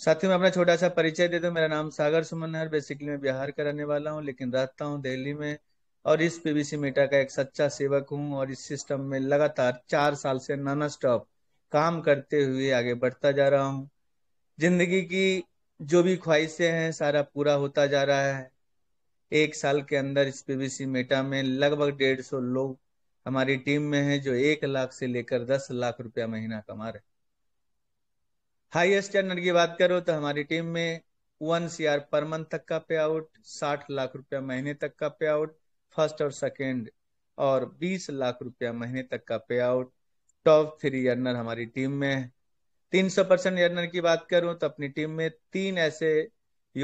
साथियों मैं अपना छोटा सा परिचय दे दूं मेरा नाम सागर सुमन है बेसिकली मैं बिहार का रहने वाला हूं लेकिन रहता हूं दिल्ली में और इस पीबीसी मेटा का एक सच्चा सेवक हूं और इस सिस्टम में लगातार चार साल से नॉन स्टॉप काम करते हुए आगे बढ़ता जा रहा हूं जिंदगी की जो भी ख्वाहिशें हैं सारा पूरा होता जा रहा है एक साल के अंदर इस पीबीसी मेटा में लगभग डेढ़ सौ लोग हमारी टीम में हैं जो एक लाख से लेकर दस लाख रुपया महीना कमा रहे हाईएस्ट अर्नर की बात करो तो हमारी टीम में one C R per month तक का पे आउट साठ लाख रुपया महीने तक का पे आउट फर्स्ट और सेकेंड और बीस लाख रुपया महीने तक का payout top three earner हमारी टीम में है तीन सौ परसेंट अर्नर की बात करूं तो अपनी टीम में तीन ऐसे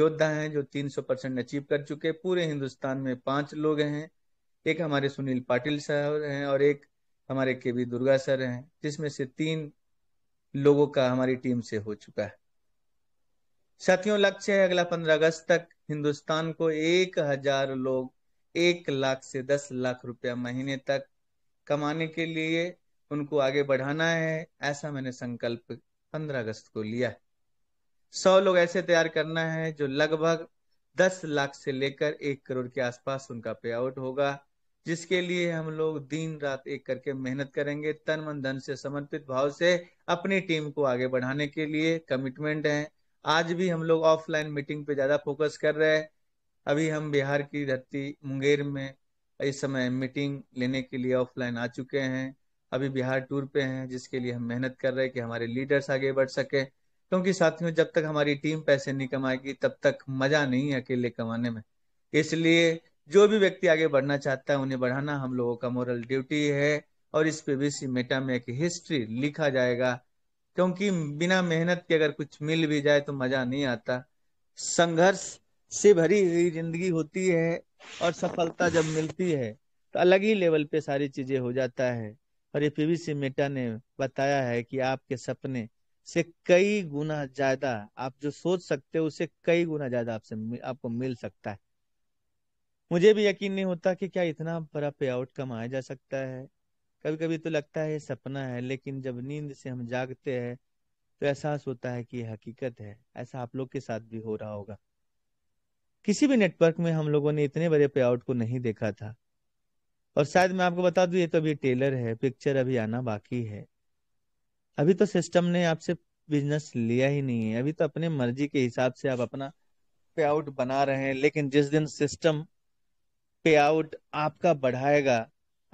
योद्धा हैं जो तीन सौ परसेंट अचीव कर चुके पूरे हिंदुस्तान में पांच लोग हैं एक हमारे सुनील पाटिल सर हैं और एक हमारे के दुर्गा सर हैं जिसमें से तीन लोगों का हमारी टीम से हो चुका है साथियों लक्ष्य है अगला पंद्रह अगस्त तक हिंदुस्तान को एक हजार लोग एक लाख से दस लाख रुपया महीने तक कमाने के लिए उनको आगे बढ़ाना है ऐसा मैंने संकल्प पंद्रह अगस्त को लिया है सौ लोग ऐसे तैयार करना है जो लगभग दस लाख से लेकर एक करोड़ के आसपास उनका पे आउट होगा जिसके लिए हम लोग दिन रात एक करके मेहनत करेंगे तन मन धन से समर्पित भाव से अपनी टीम को आगे बढ़ाने के लिए कमिटमेंट है आज भी हम लोग ऑफलाइन मीटिंग पे ज्यादा फोकस कर रहे हैं अभी हम बिहार की धरती मुंगेर में इस समय मीटिंग लेने के लिए ऑफलाइन आ चुके हैं अभी बिहार टूर पे हैं जिसके लिए हम मेहनत कर रहे हैं कि हमारे लीडर्स आगे बढ़ सके क्योंकि साथियों जब तक हमारी टीम पैसे नहीं कमाएगी तब तक मजा नहीं है अकेले कमाने में इसलिए जो भी व्यक्ति आगे बढ़ना चाहता है उन्हें बढ़ाना हम लोगों का मॉरल ड्यूटी है और इस पे भी मेटा में एक हिस्ट्री लिखा जाएगा क्योंकि बिना मेहनत के अगर कुछ मिल भी जाए तो मजा नहीं आता संघर्ष से भरी हुई जिंदगी होती है और सफलता जब मिलती है तो अलग ही लेवल पे सारी चीजें हो जाता है और ये पी वी मेटा ने बताया है कि आपके सपने से कई गुना ज्यादा आप जो सोच सकते हो उससे कई गुना ज्यादा आपसे आपको मिल सकता है मुझे भी यकीन नहीं होता कि क्या इतना बड़ा पे आउट कमाया जा सकता है कभी कभी तो लगता है सपना है लेकिन जब नींद से हम जागते हैं तो एहसास होता है कि हकीकत है ऐसा आप लोग के साथ भी हो रहा होगा किसी भी नेटवर्क में हम लोगों ने इतने बड़े पे आउट को नहीं देखा था और शायद मैं आपको बता दू ये तो अभी टेलर है पिक्चर अभी आना बाकी है अभी तो सिस्टम ने आपसे बिजनेस लिया ही नहीं है अभी तो अपने मर्जी के हिसाब से आप अपना पे आउट बना रहे हैं लेकिन जिस दिन सिस्टम पे आउट आपका बढ़ाएगा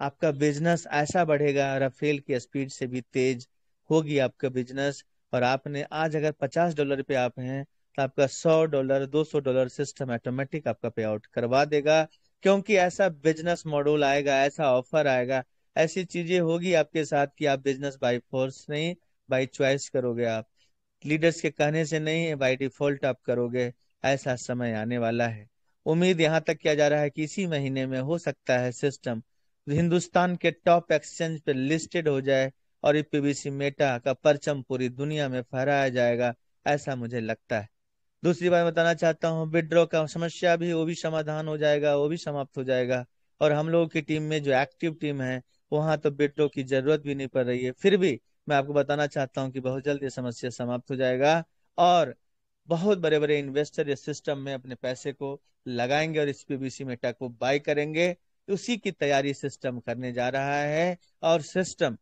आपका बिजनेस ऐसा बढ़ेगा राफेल की स्पीड से भी तेज होगी आपका बिजनेस और आपने आज अगर पचास डॉलर पे आप हैं तो आपका सौ डॉलर दो सौ डॉलर सिस्टम ऑटोमेटिक आपका पे आउट करवा देगा क्योंकि ऐसा बिजनेस मॉडल आएगा ऐसा ऑफर आएगा ऐसी चीजें होगी आपके साथ कि आप बिजनेस बाय फोर्स नहीं बाय चॉइस करोगे आप लीडर्स के कहने से नहीं बाय डिफॉल्ट आप करोगे ऐसा समय आने वाला है उम्मीद यहां तक किया जा रहा है कि इसी महीने में हो सकता है सिस्टम हिंदुस्तान के टॉप एक्सचेंज पर लिस्टेड हो जाए और पीबीसी e मेटा का परचम पूरी दुनिया में फहराया जाएगा ऐसा मुझे लगता है दूसरी बात बताना चाहता हूँ विड्रॉ का समस्या भी वो भी समाधान हो जाएगा वो भी समाप्त हो जाएगा और हम लोगों की टीम में जो एक्टिव टीम है वहां तो विड्रो की जरूरत भी नहीं पड़ रही है फिर भी मैं आपको बताना चाहता हूँ कि बहुत जल्द ये समस्या समाप्त हो जाएगा और बहुत बड़े बड़े इन्वेस्टर इस सिस्टम में अपने पैसे को लगाएंगे और इस पीबीसी मेटा को बाय करेंगे उसी की तैयारी सिस्टम करने जा रहा है और सिस्टम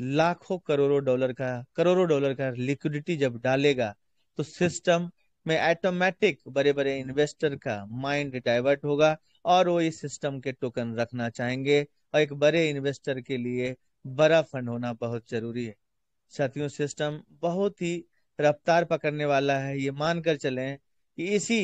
लाखों करोड़ों डॉलर का करोड़ों डॉलर का लिक्विडिटी जब डालेगा तो सिस्टम में ऑटोमेटिक बड़े बड़े इन्वेस्टर का माइंड डाइवर्ट होगा और वो इस सिस्टम के टोकन रखना चाहेंगे और एक बड़े इन्वेस्टर के लिए बड़ा फंड होना बहुत जरूरी है साथियों सिस्टम बहुत ही रफ्तार पकड़ने वाला है ये मानकर चलें कि इसी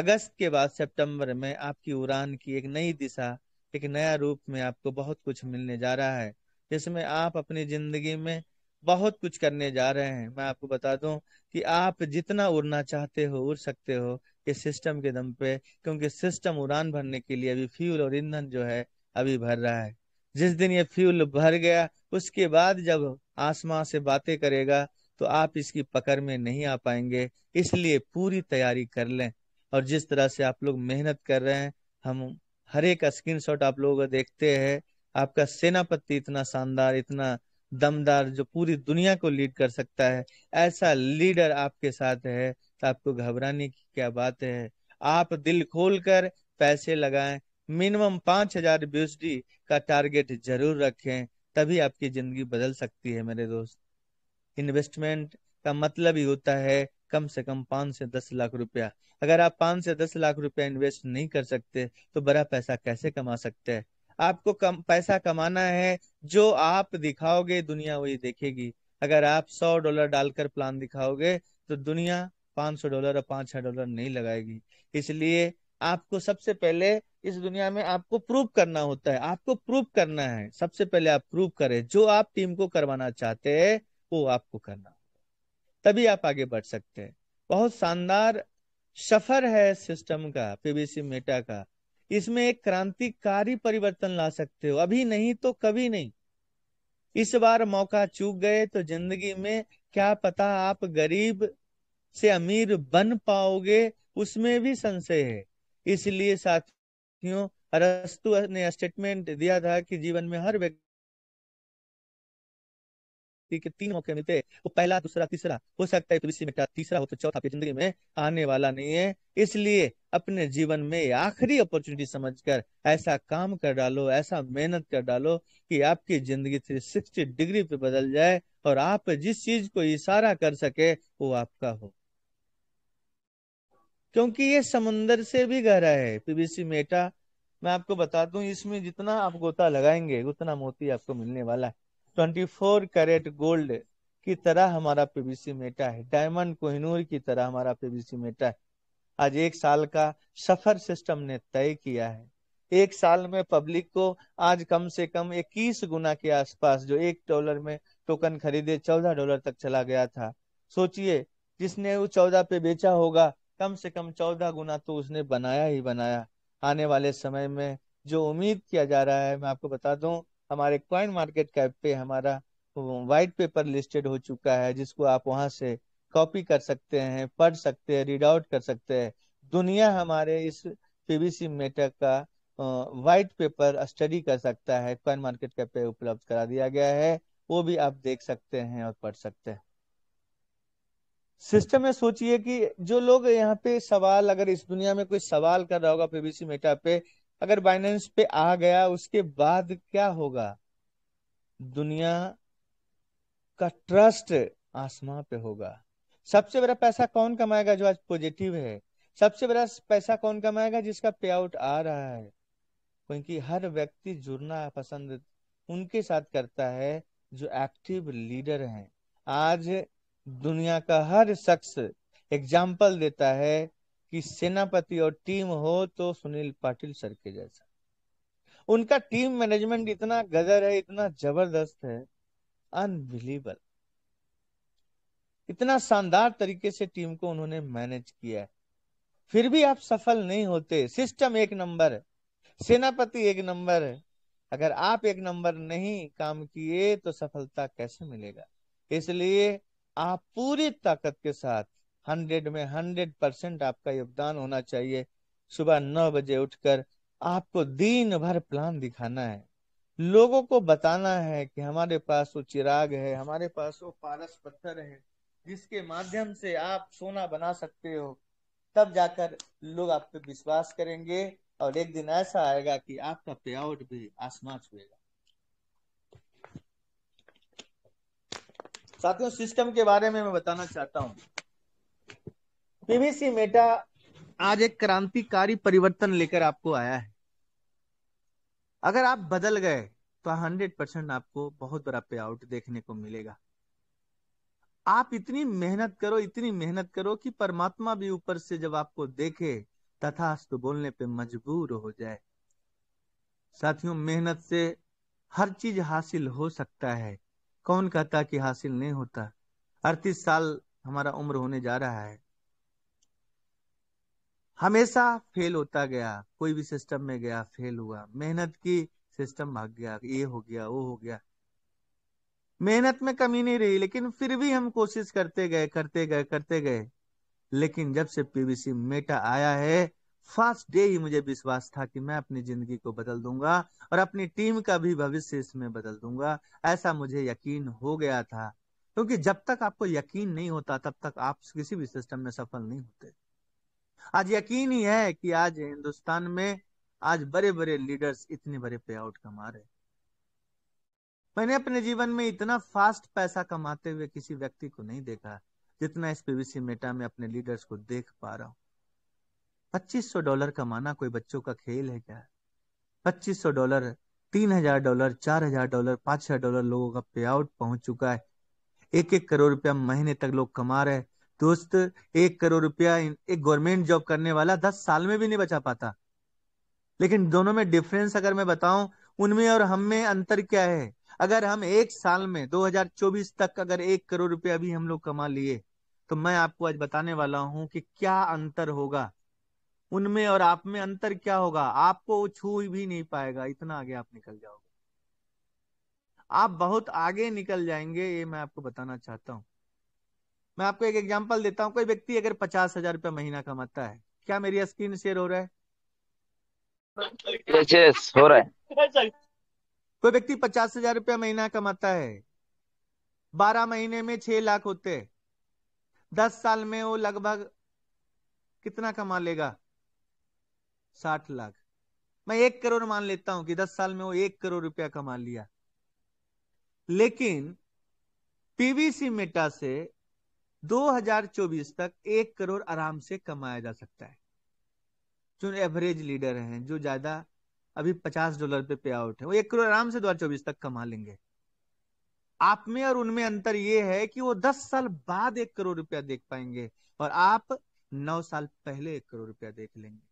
अगस्त के बाद सितंबर में आपकी उड़ान की एक नई दिशा एक नया रूप में आपको बहुत कुछ मिलने जा रहा है जिसमें आप अपनी जिंदगी में बहुत कुछ करने जा रहे हैं मैं आपको बता दूं कि आप जितना उड़ना चाहते हो उड़ सकते हो इस सिस्टम के दम पे क्योंकि सिस्टम उड़ान भरने के लिए अभी फ्यूल और ईंधन जो है अभी भर रहा है जिस दिन ये फ्यूल भर गया उसके बाद जब आसमां से बातें करेगा तो आप इसकी पकड़ में नहीं आ पाएंगे इसलिए पूरी तैयारी कर लें और जिस तरह से आप लोग मेहनत कर रहे हैं हम हर एक स्क्रीन शॉट आप लोगों को देखते हैं आपका सेनापति इतना शानदार इतना दमदार जो पूरी दुनिया को लीड कर सकता है ऐसा लीडर आपके साथ है तो आपको घबराने की क्या बात है आप दिल खोल कर पैसे लगाएं मिनिमम पांच हजार का टारगेट जरूर रखें तभी आपकी जिंदगी बदल सकती है मेरे दोस्त इन्वेस्टमेंट का मतलब ही होता है कम से कम पाँच से दस लाख रुपया अगर आप पाँच से दस लाख रुपया इन्वेस्ट नहीं कर सकते तो बड़ा पैसा कैसे कमा सकते हैं आपको कम पैसा कमाना है जो आप दिखाओगे दुनिया वही देखेगी अगर आप सौ डॉलर डालकर प्लान दिखाओगे तो दुनिया पाँच सौ डॉलर और पाँच हजार डॉलर नहीं लगाएगी इसलिए आपको सबसे पहले इस दुनिया में आपको प्रूफ करना होता है आपको प्रूफ करना है सबसे पहले आप प्रूफ करें जो आप टीम को करवाना चाहते हैं वो आपको करना तभी आप आगे बढ़ सकते हैं बहुत शानदार सफर है सिस्टम का पीबीसी मेटा का इसमें एक क्रांतिकारी परिवर्तन ला सकते हो अभी नहीं तो कभी नहीं इस बार मौका चूक गए तो जिंदगी में क्या पता आप गरीब से अमीर बन पाओगे उसमें भी संशय है इसलिए साथियों अरस्तु ने स्टेटमेंट दिया था कि जीवन में हर व्यक्ति के तीन मौके मिलते वो पहला दूसरा तीसरा हो सकता है भविष्य में तीसरा हो तो चौथा अपनी जिंदगी में आने वाला नहीं है इसलिए अपने जीवन में आखिरी अपॉर्चुनिटी समझकर ऐसा काम कर डालो ऐसा मेहनत कर डालो कि आपकी जिंदगी थ्री सिक्सटी डिग्री पे बदल जाए और आप जिस चीज को इशारा कर सके वो आपका हो क्योंकि ये समुन्दर से भी गहरा है पीबीसी मेटा मैं आपको बता दूं इसमें जितना आप गोता लगाएंगे उतना मोती आपको मिलने वाला है 24 कैरेट गोल्ड की तरह हमारा पीवीसी मेटा है डायमंड कोहिनूर की तरह हमारा पीवीसी मेटा है आज एक साल का सफर सिस्टम ने तय किया है एक साल में पब्लिक को आज कम से कम 21 गुना के आसपास जो एक डॉलर में टोकन खरीदे 14 डॉलर तक चला गया था सोचिए जिसने वो चौदह पे बेचा होगा कम से कम चौदह गुना तो उसने बनाया ही बनाया आने वाले समय में जो उम्मीद किया जा रहा है मैं आपको बता दूं हमारे क्वाइन मार्केट कैप पे हमारा वाइट पेपर लिस्टेड हो चुका है जिसको आप वहां से कॉपी कर सकते हैं पढ़ सकते हैं रीड आउट कर सकते हैं दुनिया हमारे इस पीबीसी मेटा का वाइट पेपर स्टडी कर सकता है क्वाइन मार्केट कैप पे उपलब्ध करा दिया गया है वो भी आप देख सकते हैं और पढ़ सकते हैं सिस्टम में सोचिए कि जो लोग यहाँ पे सवाल अगर इस दुनिया में कोई सवाल कर रहा होगा पीबीसी मेटा पे अगर बाइनेंस पे आ गया उसके बाद क्या होगा दुनिया का ट्रस्ट आसमां पे होगा सबसे बड़ा पैसा कौन कमाएगा जो आज पॉजिटिव है सबसे बड़ा पैसा कौन कमाएगा जिसका पे आउट आ रहा है क्योंकि हर व्यक्ति जुड़ना पसंद उनके साथ करता है जो एक्टिव लीडर हैं आज दुनिया का हर शख्स एग्जाम्पल देता है कि सेनापति और टीम हो तो सुनील पाटिल सर के जैसा उनका टीम मैनेजमेंट इतना गदर है इतना जबरदस्त है अनबिलीबल इतना शानदार तरीके से टीम को उन्होंने मैनेज किया है फिर भी आप सफल नहीं होते सिस्टम एक नंबर है सेनापति एक नंबर है अगर आप एक नंबर नहीं काम किए तो सफलता कैसे मिलेगा इसलिए आप पूरी ताकत के साथ हंड्रेड में हंड्रेड परसेंट आपका योगदान होना चाहिए सुबह नौ बजे उठकर आपको दिन भर प्लान दिखाना है लोगों को बताना है कि हमारे पास वो चिराग है हमारे पास वो पारस पत्थर है जिसके माध्यम से आप सोना बना सकते हो तब जाकर लोग आप पे विश्वास करेंगे और एक दिन ऐसा आएगा कि आपका पे आउट भी आसमान छुएगा साथियों सिस्टम के बारे में मैं बताना चाहता हूँ पीवीसी मेटा आज एक क्रांतिकारी परिवर्तन लेकर आपको आया है अगर आप बदल गए तो हंड्रेड परसेंट आपको बहुत बड़ा पे आउट देखने को मिलेगा आप इतनी मेहनत करो इतनी मेहनत करो कि परमात्मा भी ऊपर से जब आपको देखे तथास्तु तो बोलने पे मजबूर हो जाए साथियों मेहनत से हर चीज हासिल हो सकता है कौन कहता कि हासिल नहीं होता अड़तीस साल हमारा उम्र होने जा रहा है हमेशा फेल होता गया कोई भी सिस्टम में गया फेल हुआ मेहनत की सिस्टम भाग गया ये हो गया वो हो गया मेहनत में कमी नहीं रही लेकिन फिर भी हम कोशिश करते गए करते गए करते गए लेकिन जब से पीवीसी मेटा आया है फर्स्ट डे ही मुझे विश्वास था कि मैं अपनी जिंदगी को बदल दूंगा और अपनी टीम का भी भविष्य इसमें बदल दूंगा ऐसा मुझे यकीन हो गया था क्योंकि जब तक आपको यकीन नहीं होता तब तक आप किसी भी सिस्टम में सफल नहीं होते आज यकीन ही है कि आज हिंदुस्तान में आज बड़े बड़े लीडर्स इतने बड़े पे आउट कमा रहे मैंने अपने जीवन में इतना फास्ट पैसा कमाते हुए किसी व्यक्ति को नहीं देखा जितना इस पीवीसी मेटा में अपने लीडर्स को देख पा रहा हूं पच्चीस सौ डॉलर कमाना कोई बच्चों का खेल है क्या पच्चीस सौ डॉलर तीन हजार डॉलर चार हजार डॉलर पांच हजार डॉलर लोगों का पे आउट पहुंच चुका है एक एक करोड़ रुपया महीने तक लोग कमा रहे हैं दोस्त एक करोड़ रुपया एक गवर्नमेंट जॉब करने वाला दस साल में भी नहीं बचा पाता लेकिन दोनों में डिफरेंस अगर मैं बताऊं उनमें और हम में अंतर क्या है अगर हम एक साल में 2024 तक अगर एक करोड़ रुपया भी हम लोग कमा लिए तो मैं आपको आज बताने वाला हूं कि क्या अंतर होगा उनमें और आप में अंतर क्या होगा आपको छू भी नहीं पाएगा इतना आगे आप निकल जाओगे आप बहुत आगे निकल जाएंगे ये मैं आपको बताना चाहता हूं मैं आपको एक एग्जाम्पल देता हूँ कोई व्यक्ति अगर पचास हजार रुपया महीना कमाता है क्या मेरी स्क्रीन शेयर हो रहा है yes, yes, हो रहा है कोई व्यक्ति पचास हजार रुपया महीना कमाता है बारह महीने में छह लाख होते दस साल में वो लगभग कितना कमा लेगा साठ लाख मैं एक करोड़ मान लेता हूं कि दस साल में वो एक करोड़ रुपया कमा लिया लेकिन पीवीसी मेटा से 2024 तक एक करोड़ आराम से कमाया जा सकता है जो एवरेज लीडर हैं जो ज्यादा अभी 50 डॉलर पे पे आउट है वो एक करोड़ आराम से 2024 तक कमा लेंगे आप में और उनमें अंतर ये है कि वो 10 साल बाद एक करोड़ रुपया देख पाएंगे और आप 9 साल पहले एक करोड़ रुपया देख लेंगे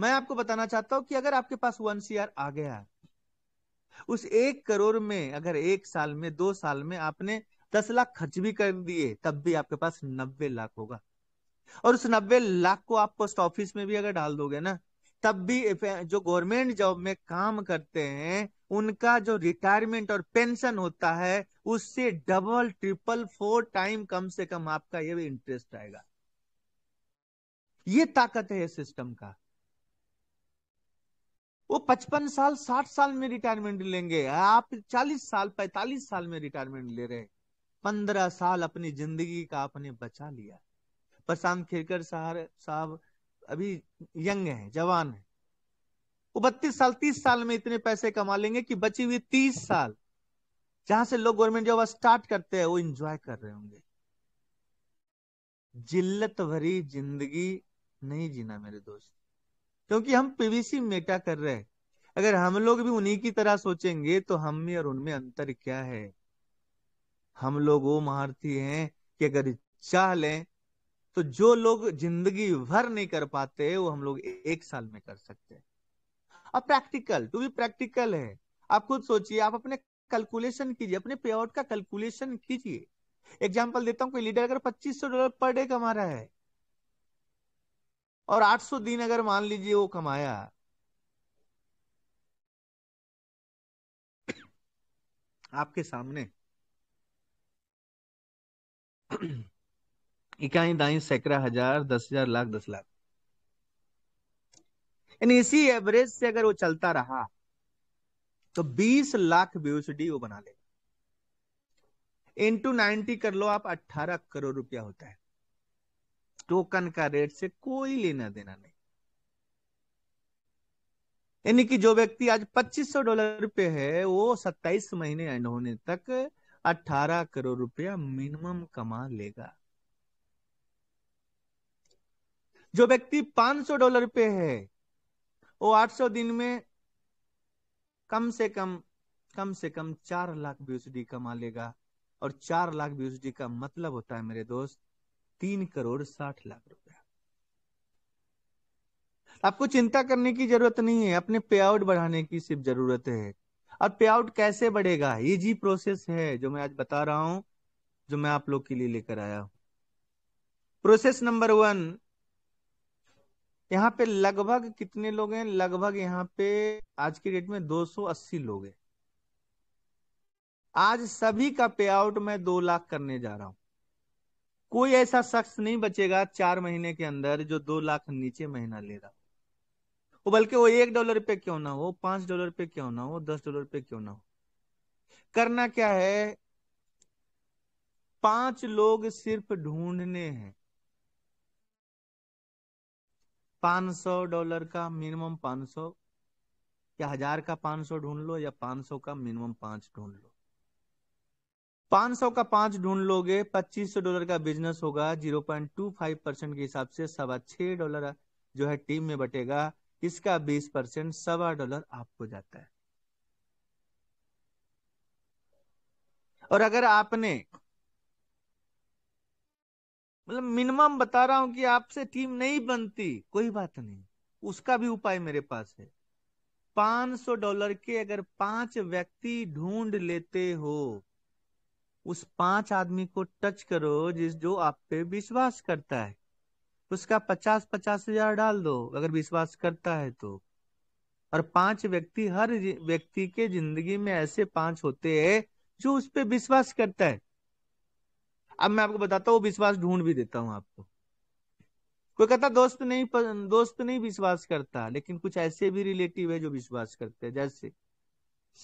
मैं आपको बताना चाहता हूं कि अगर आपके पास वन सी आ गया उस एक करोड़ में अगर एक साल में दो साल में आपने दस लाख खर्च भी कर दिए तब भी आपके पास नब्बे लाख होगा और उस नब्बे लाख को आप पोस्ट ऑफिस में भी अगर डाल दोगे ना तब भी eh, जो गवर्नमेंट जॉब में काम करते हैं उनका जो रिटायरमेंट और पेंशन होता है उससे डबल ट्रिपल फोर टाइम कम से कम आपका ये इंटरेस्ट आएगा ये ताकत है सिस्टम का वो पचपन साल साठ साल में रिटायरमेंट लेंगे आप चालीस साल पैतालीस साल में रिटायरमेंट ले रहे हैं पंद्रह साल अपनी जिंदगी का आपने बचा लिया प्रशांत खिरकर साहब अभी यंग है जवान है वो बत्तीस साल तीस साल में इतने पैसे कमा लेंगे कि बची हुई तीस साल जहां से लोग गवर्नमेंट जॉब स्टार्ट करते हैं वो इंजॉय कर रहे होंगे जिल्लत भरी जिंदगी नहीं जीना मेरे दोस्त क्योंकि हम पीवीसी मेटा कर रहे हैं अगर हम लोग भी उन्हीं की तरह सोचेंगे तो हम में और उनमें अंतर क्या है हम लोग वो महारथी हैं कि अगर चाह लें तो जो लोग जिंदगी भर नहीं कर पाते वो हम लोग एक साल में कर सकते हैं अब प्रैक्टिकल टू भी प्रैक्टिकल है आप खुद सोचिए आप अपने कैलकुलेशन कीजिए अपने पे आउट का कैलकुलेशन कीजिए एग्जाम्पल देता हूँ कोई लीडर अगर पच्चीस सौ डॉलर पर डे कमा रहा है और 800 दिन अगर मान लीजिए वो कमाया आपके सामने इकाई दाई सैकड़ा हजार दस हजार लाख दस लाख यानी इसी एवरेज से अगर वो चलता रहा तो 20 लाख बीओसीडी वो बना लेगा इंटू नाइनटी कर लो आप 18 करोड़ रुपया होता है टोकन का रेट से कोई लेना देना नहीं यानी कि जो व्यक्ति आज 2500 डॉलर पे है वो 27 महीने एंड होने तक 18 करोड़ रुपया मिनिमम कमा लेगा जो व्यक्ति 500 डॉलर पे है वो 800 दिन में कम से कम कम से कम चार लाख बीएसडी कमा लेगा और चार लाख बीएसडी का मतलब होता है मेरे दोस्त तीन करोड़ साठ लाख रुपया आपको चिंता करने की जरूरत नहीं है अपने पे आउट बढ़ाने की सिर्फ जरूरत है और पे आउट कैसे बढ़ेगा ये जी प्रोसेस है जो मैं आज बता रहा हूं जो मैं आप लोग के लिए लेकर आया हूं प्रोसेस नंबर वन यहाँ पे लगभग कितने लोग हैं लगभग यहाँ पे आज की डेट में 280 लोग हैं आज सभी का पे आउट मैं दो लाख करने जा रहा हूं कोई ऐसा शख्स नहीं बचेगा चार महीने के अंदर जो दो लाख नीचे महीना ले रहा हो बल्कि वो एक डॉलर पे क्यों ना हो पांच डॉलर पे क्यों ना हो दस डॉलर पे क्यों ना हो करना क्या है पांच लोग सिर्फ ढूंढने हैं 500 डॉलर का मिनिमम 500 या हजार का 500 ढूंढ लो या 500 का मिनिमम पांच ढूंढ लो 500 का पांच ढूंढ लोगे 2500 डॉलर का बिजनेस होगा 0.25 परसेंट के हिसाब से सवा छह डॉलर जो है टीम में बटेगा इसका 20 परसेंट सवा डॉलर आपको जाता है और अगर आपने मतलब मिनिमम बता रहा हूं कि आपसे टीम नहीं बनती कोई बात नहीं उसका भी उपाय मेरे पास है 500 डॉलर के अगर पांच व्यक्ति ढूंढ लेते हो उस पांच आदमी को टच करो जिस जो आप पे विश्वास करता है उसका पचास पचास हजार डाल दो अगर विश्वास करता है तो और पांच व्यक्ति हर व्यक्ति के जिंदगी में ऐसे पांच होते हैं जो उस पर विश्वास करता है अब मैं आपको बताता हूँ विश्वास ढूंढ भी देता हूँ आपको कोई कहता दोस्त नहीं दोस्त नहीं विश्वास करता लेकिन कुछ ऐसे भी रिलेटिव है जो विश्वास करते हैं जैसे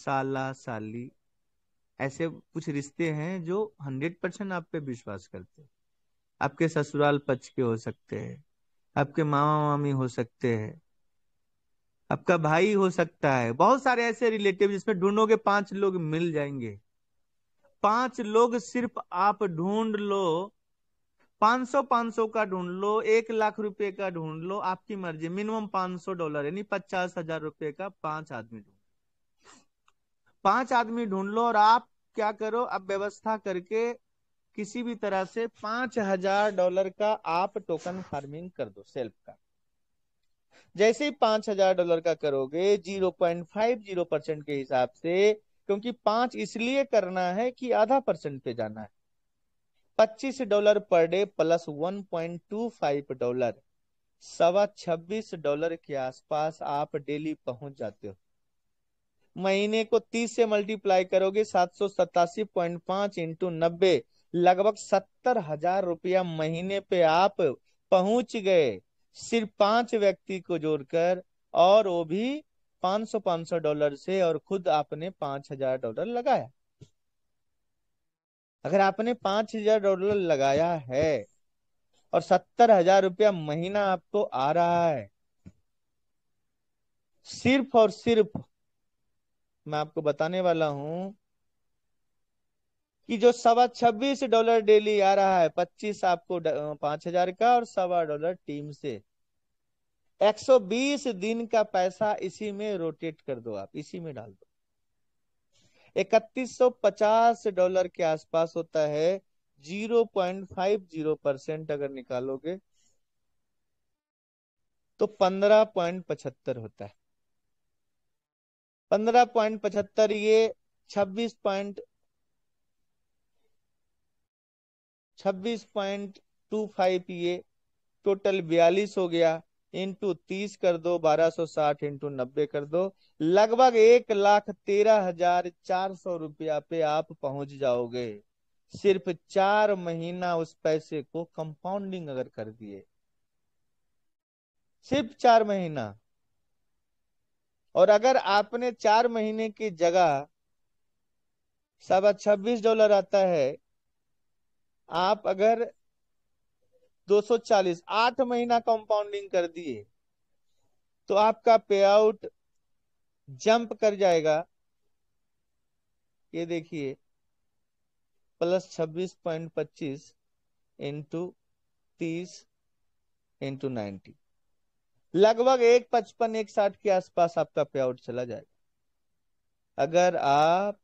साला साली ऐसे कुछ रिश्ते हैं जो हंड्रेड परसेंट आप पे विश्वास करते हैं आपके ससुराल पक्ष के हो सकते हैं आपके मामा मामी हो सकते हैं आपका भाई हो सकता है बहुत सारे ऐसे रिलेटिव जिसमें ढूंढोगे पांच लोग मिल जाएंगे पांच लोग सिर्फ आप ढूंढ लो पांच सौ पांच सौ का ढूंढ लो एक लाख रुपए का ढूंढ लो आपकी मर्जी मिनिमम पांच सौ डॉलर यानी पचास हजार रुपए का पांच आदमी ढूंढ पांच आदमी ढूंढ लो और आप क्या करो आप व्यवस्था करके किसी भी तरह से पांच हजार डॉलर का आप टोकन फार्मिंग कर दो सेल्फ का जैसे ही पांच हजार डॉलर का करोगे zero point five zero percent के हिसाब से क्योंकि पांच इसलिए करना है कि आधा परसेंट पे जाना है पच्चीस dollar per day plus one point two five dollar सवा छब्बीस डॉलर के आसपास आप डेली पहुंच जाते हो महीने को तीस से मल्टीप्लाई करोगे सात सौ सतासी पॉइंट पांच इंटू नब्बे लगभग सत्तर हजार रुपया महीने पे आप पहुंच गए सिर्फ पांच व्यक्ति को जोड़कर और वो भी पांच सौ पांच सौ डॉलर से और खुद आपने पांच हजार डॉलर लगाया अगर आपने पांच हजार डॉलर लगाया है और सत्तर हजार रुपया महीना आपको आ रहा है सिर्फ और सिर्फ मैं आपको बताने वाला हूं कि जो सवा छब्बीस डॉलर डेली आ रहा है पच्चीस आपको पांच हजार का और सवा डॉलर टीम से 120 दिन का पैसा इसी में रोटेट कर दो आप इसी में डाल दो 3150 डॉलर के आसपास होता है 0.50 परसेंट अगर निकालोगे तो 15.75 होता है 15.75 ये 26. पॉइंट छब्बीस पॉइंट टू फाइव ये टोटल बयालीस हो गया इंटू तीस कर दो बारह सौ साठ इंटू नब्बे कर दो लगभग एक लाख तेरह हजार चार सौ रुपया पे आप पहुंच जाओगे सिर्फ चार महीना उस पैसे को कंपाउंडिंग अगर कर दिए सिर्फ चार महीना और अगर आपने चार महीने की जगह सवा छब्बीस डॉलर आता है आप अगर 240 आठ महीना कंपाउंडिंग कर दिए तो आपका पे आउट जंप कर जाएगा ये देखिए प्लस छब्बीस पॉइंट पच्चीस इंटू तीस इंटू नाइन्टी लगभग एक पचपन एक साठ के आसपास आपका पे आउट चला जाएगा अगर आप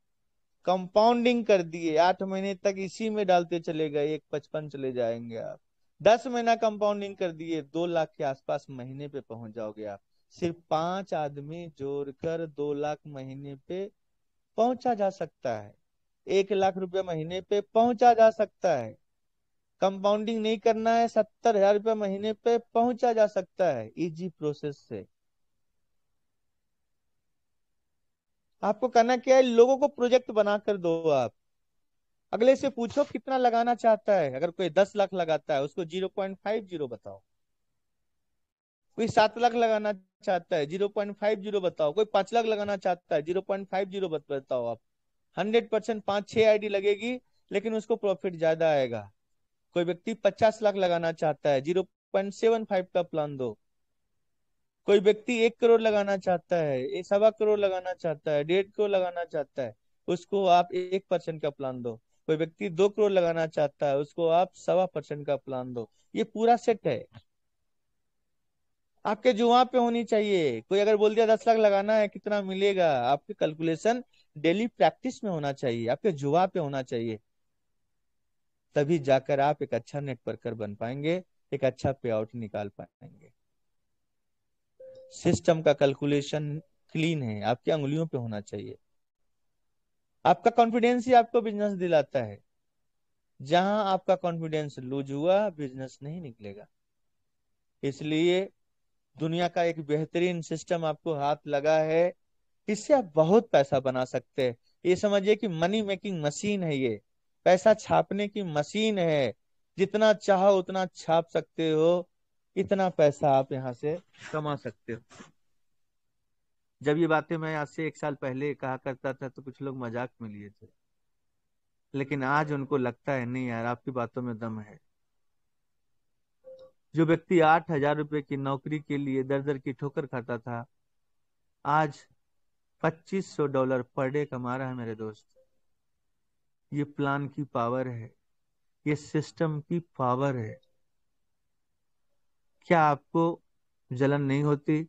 कंपाउंडिंग कर दिए आठ महीने तक इसी में डालते चले गए एक पचपन चले जाएंगे आप दस महीना कंपाउंडिंग कर दिए दो लाख के आसपास महीने पे पहुंच जाओगे आप सिर्फ पांच आदमी जोड़कर दो लाख महीने पे पहुंचा जा सकता है एक लाख रुपया महीने पे पहुंचा जा सकता है कंपाउंडिंग नहीं करना है सत्तर हजार रुपया महीने पे पहुंचा जा सकता है इजी प्रोसेस से आपको करना क्या है लोगों को प्रोजेक्ट बनाकर दो आप अगले से पूछो कितना लगाना चाहता है अगर कोई दस लाख लगाता है उसको जीरो पॉइंट फाइव जीरो बताओ कोई सात लाख लगाना चाहता है जीरो पॉइंट फाइव जीरो बताओ कोई पांच लाख लगाना चाहता है जीरो पॉइंट फाइव जीरो बताओ आप हंड्रेड परसेंट पांच छह आईडी लगेगी लेकिन उसको प्रॉफिट ज्यादा आएगा कोई व्यक्ति पचास लाख लगाना चाहता है जीरो पॉइंट सेवन फाइव का प्लान दो कोई व्यक्ति एक करोड़ लगाना चाहता है सवा करोड़ लगाना चाहता है डेढ़ करोड़ लगाना चाहता है उसको आप एक परसेंट का प्लान दो कोई व्यक्ति दो करोड़ लगाना चाहता है उसको आप सवा परसेंट का प्लान दो ये पूरा सेट है आपके जुआ पे होनी चाहिए कोई अगर बोल दिया दस लाख लगाना है कितना मिलेगा आपके कैलकुलेशन डेली प्रैक्टिस में होना चाहिए आपके जुआ पे होना चाहिए तभी जाकर आप एक अच्छा नेटवर्कर बन पाएंगे एक अच्छा पे आउट निकाल पाएंगे सिस्टम का कैलकुलेशन क्लीन है आपकी उंगलियों पे होना चाहिए आपका कॉन्फिडेंस ही आपको बिजनेस दिलाता है जहां आपका कॉन्फिडेंस लूज हुआ बिजनेस नहीं निकलेगा इसलिए दुनिया का एक बेहतरीन सिस्टम आपको हाथ लगा है इससे आप बहुत पैसा बना सकते हैं ये समझिए कि मनी मेकिंग मशीन है ये पैसा छापने की मशीन है जितना चाहो उतना छाप सकते हो इतना पैसा आप यहाँ से कमा सकते हो जब ये बातें मैं आज से एक साल पहले कहा करता था तो कुछ लोग मजाक में लिए थे लेकिन आज उनको लगता है नहीं यार आपकी बातों में दम है जो व्यक्ति आठ हजार रुपये की नौकरी के लिए दर दर की ठोकर खाता था आज पच्चीस सौ डॉलर पर डे कमा रहा है मेरे दोस्त ये प्लान की पावर है ये सिस्टम की पावर है क्या आपको जलन नहीं होती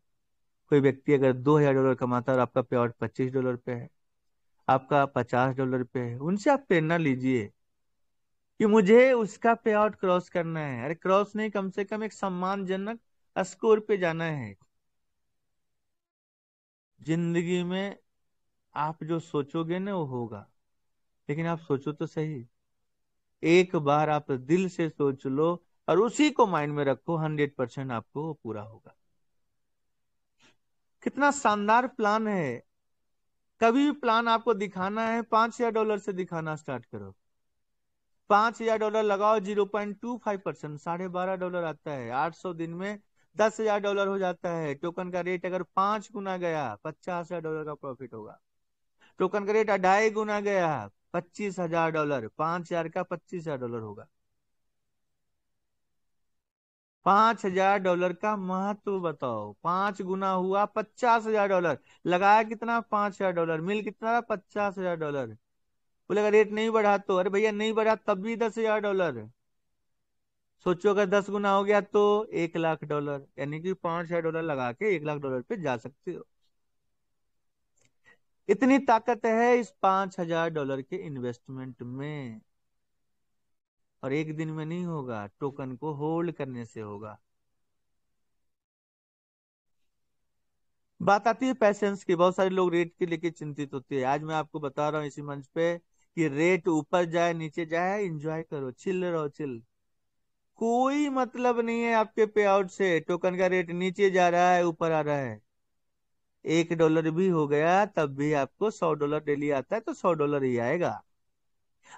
कोई व्यक्ति अगर दो हजार डॉलर कमाता है और आपका पे आउट पच्चीस डॉलर पे है आपका पचास डॉलर पे है उनसे आप प्रेरणा लीजिए कि मुझे उसका पे आउट क्रॉस करना है अरे क्रॉस नहीं कम से कम एक सम्मानजनक स्कोर पे जाना है जिंदगी में आप जो सोचोगे ना वो होगा लेकिन आप सोचो तो सही एक बार आप दिल से सोच लो और उसी को माइंड में रखो हंड्रेड परसेंट आपको वो पूरा होगा कितना शानदार प्लान है कभी भी प्लान आपको दिखाना है पांच हजार डॉलर से दिखाना स्टार्ट करो पांच हजार डॉलर लगाओ zero point two five percent साढ़े बारह डॉलर आता है आठ सौ दिन में दस हजार डॉलर हो जाता है टोकन का रेट अगर पांच गुना गया पचास हजार डॉलर का प्रॉफिट होगा टोकन का रेट अढ़ाई गुना गया पच्चीस हजार डॉलर पांच हजार का पच्चीस हजार डॉलर होगा पांच हजार डॉलर का महत्व बताओ पांच गुना हुआ पचास हजार डॉलर लगाया कितना पांच हजार डॉलर मिल कितना पचास हजार डॉलर बोले अगर रेट नहीं बढ़ा तो अरे भैया नहीं बढ़ा तब भी दस हजार डॉलर सोचो अगर दस गुना हो गया तो एक लाख डॉलर यानी कि पांच हजार डॉलर लगा के एक लाख डॉलर पे जा सकते हो इतनी ताकत है इस पांच हजार डॉलर के इन्वेस्टमेंट में और एक दिन में नहीं होगा टोकन को होल्ड करने से होगा बात आती है पैसेंस की बहुत सारे लोग रेट के लेके चिंतित होते हैं आज मैं आपको बता रहा हूं इसी मंच पे कि रेट ऊपर जाए नीचे जाए एंजॉय करो चिल रहो चिल कोई मतलब नहीं है आपके पे आउट से टोकन का रेट नीचे जा रहा है ऊपर आ रहा है एक डॉलर भी हो गया तब भी आपको सौ डॉलर डेली आता है तो सौ डॉलर ही आएगा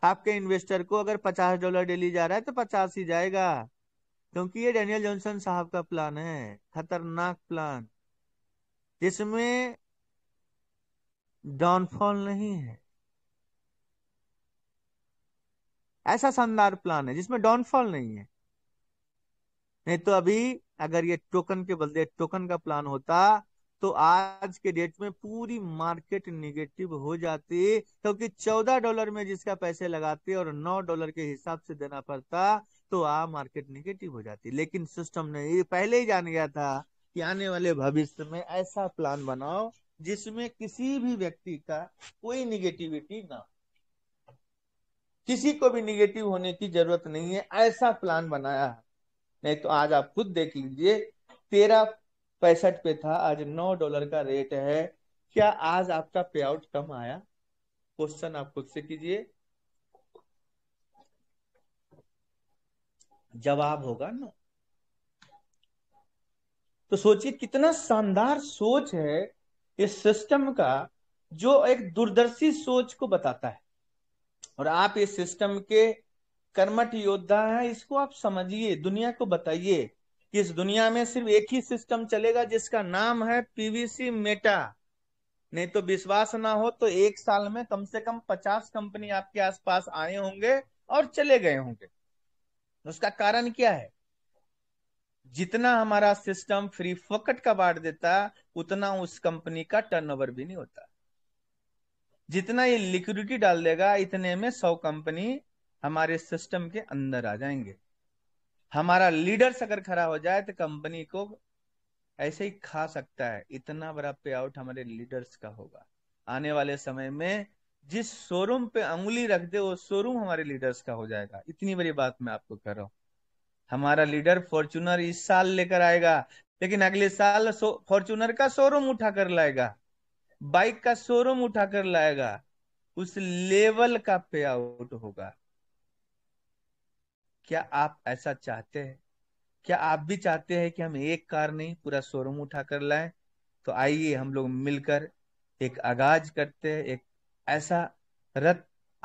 आपके इन्वेस्टर को अगर पचास डॉलर डेली जा रहा है तो पचास ही जाएगा क्योंकि ये डेनियल जॉनसन साहब का प्लान है खतरनाक प्लान जिसमें डाउनफॉल नहीं है ऐसा शानदार प्लान है जिसमें डाउनफॉल नहीं है नहीं तो अभी अगर ये टोकन के बदले टोकन का प्लान होता तो आज के डेट में पूरी मार्केट निगेटिव हो जाती क्योंकि चौदह डॉलर में जिसका पैसे लगाते और नौ डॉलर के हिसाब से देना पड़ता तो आ मार्केट निगेटिव हो जाती लेकिन सिस्टम ने ये पहले ही जान गया था कि आने वाले भविष्य में ऐसा प्लान बनाओ जिसमें किसी भी व्यक्ति का कोई निगेटिविटी ना किसी को भी निगेटिव होने की जरूरत नहीं है ऐसा प्लान बनाया नहीं तो आज आप खुद देख लीजिए तेरह पैंसठ पे था आज नौ डॉलर का रेट है क्या आज आपका पे आउट कम आया क्वेश्चन आप खुद से कीजिए जवाब होगा नो तो सोचिए कितना शानदार सोच है इस सिस्टम का जो एक दूरदर्शी सोच को बताता है और आप इस सिस्टम के कर्मठ योद्धा हैं इसको आप समझिए दुनिया को बताइए कि इस दुनिया में सिर्फ एक ही सिस्टम चलेगा जिसका नाम है पीवीसी मेटा नहीं तो विश्वास ना हो तो एक साल में कम से कम पचास कंपनी आपके आसपास आए होंगे और चले गए होंगे उसका कारण क्या है जितना हमारा सिस्टम फ्री फोकट का बांट देता उतना उस कंपनी का टर्नओवर भी नहीं होता जितना ये लिक्विडिटी डाल देगा इतने में सौ कंपनी हमारे सिस्टम के अंदर आ जाएंगे हमारा लीडर्स अगर खड़ा हो जाए तो कंपनी को ऐसे ही खा सकता है इतना बड़ा पे आउट हमारे लीडर्स का होगा आने वाले समय में जिस शोरूम पे अंगुली रख दे वो शोरूम हमारे लीडर्स का हो जाएगा इतनी बड़ी बात मैं आपको कर रहा हूँ हमारा लीडर फॉर्चुनर इस साल लेकर आएगा लेकिन अगले साल फॉर्चुनर का शोरूम उठा कर लाएगा बाइक का शोरूम उठा कर लाएगा उस लेवल का पे आउट होगा क्या आप ऐसा चाहते हैं क्या आप भी चाहते हैं कि हम एक कार नहीं पूरा शोरूम उठा कर लाए तो आइए हम लोग मिलकर एक आगाज करते हैं एक ऐसा रथ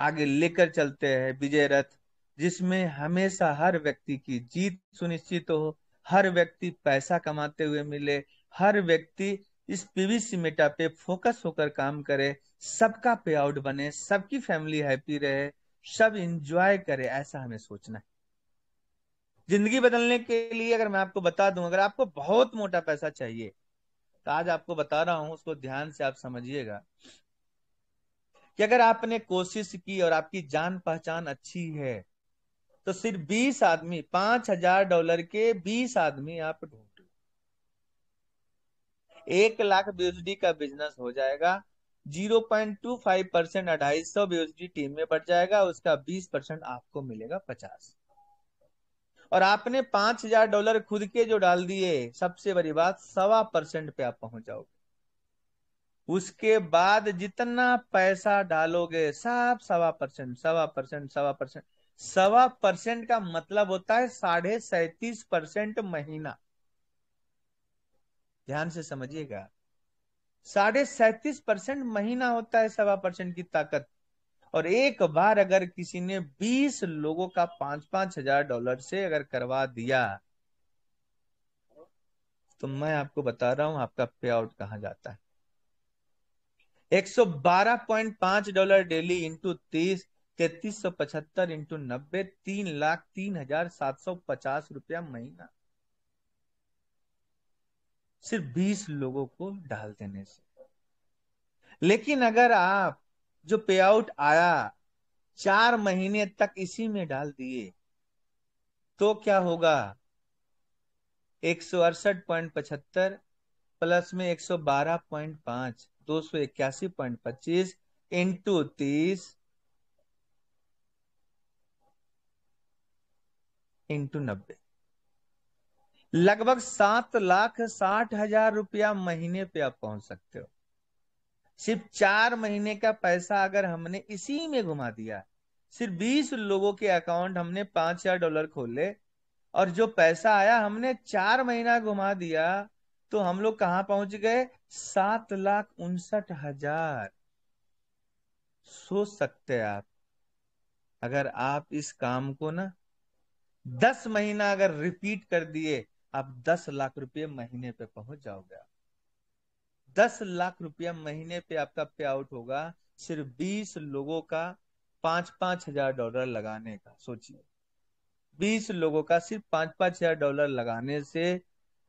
आगे लेकर चलते हैं विजय रथ जिसमें हमेशा हर व्यक्ति की जीत सुनिश्चित हो हर व्यक्ति पैसा कमाते हुए मिले हर व्यक्ति इस पीवी सीमेटा पे फोकस होकर काम करे सबका पे आउट बने सबकी फैमिली हैप्पी रहे सब इंजॉय करे ऐसा हमें सोचना है जिंदगी बदलने के लिए अगर मैं आपको बता दूं अगर आपको बहुत मोटा पैसा चाहिए तो आज आपको बता रहा हूं उसको ध्यान से आप समझिएगा कि अगर आपने कोशिश की और आपकी जान पहचान अच्छी है तो सिर्फ बीस आदमी पांच हजार डॉलर के बीस आदमी आप ढूंढ लो एक लाख बीएसडी का बिजनेस हो जाएगा zero point two five percent अढ़ाई सौ बीएसडी टीम में बढ़ जाएगा उसका बीस परसेंट आपको मिलेगा पचास और आपने पांच हजार डॉलर खुद के जो डाल दिए सबसे बड़ी बात सवा परसेंट पे आप पहुंच जाओगे उसके बाद जितना पैसा डालोगे सब सवा परसेंट सवा परसेंट सवा परसेंट सवा परसेंट का मतलब होता है साढ़े सैतीस परसेंट महीना ध्यान से समझिएगा साढ़े सैतीस परसेंट महीना होता है सवा परसेंट की ताकत और एक बार अगर किसी ने बीस लोगों का पांच पांच हजार डॉलर से अगर करवा दिया तो मैं आपको बता रहा हूं आपका पे आउट कहां जाता है 112.5 डॉलर डेली इंटू तीस तैतीस सौ पचहत्तर इंटू नब्बे तीन लाख तीन हजार सात सौ पचास रुपया महीना सिर्फ बीस लोगों को डाल देने से लेकिन अगर आप जो पे आउट आया चार महीने तक इसी में डाल दिए तो क्या होगा एक सौ अड़सठ पॉइंट पचहत्तर प्लस में एक सौ बारह पॉइंट पांच दो सौ इक्यासी पॉइंट पच्चीस इंटू तीस इंटू नब्बे लगभग सात लाख साठ हजार रुपया महीने पे आप पहुंच सकते हो सिर्फ चार महीने का पैसा अगर हमने इसी में घुमा दिया सिर्फ बीस लोगों के अकाउंट हमने पांच हजार डॉलर खोले और जो पैसा आया हमने चार महीना घुमा दिया तो हम लोग कहा पहुंच गए सात लाख उनसठ हजार सोच सकते आप अगर आप इस काम को ना दस महीना अगर रिपीट कर दिए आप दस लाख रुपए महीने पे पहुंच जाओगे आप दस लाख रुपया महीने पे आपका पे आउट होगा सिर्फ बीस लोगों का पांच पांच हजार डॉलर लगाने का सोचिए बीस लोगों का सिर्फ पांच पांच हजार डॉलर लगाने से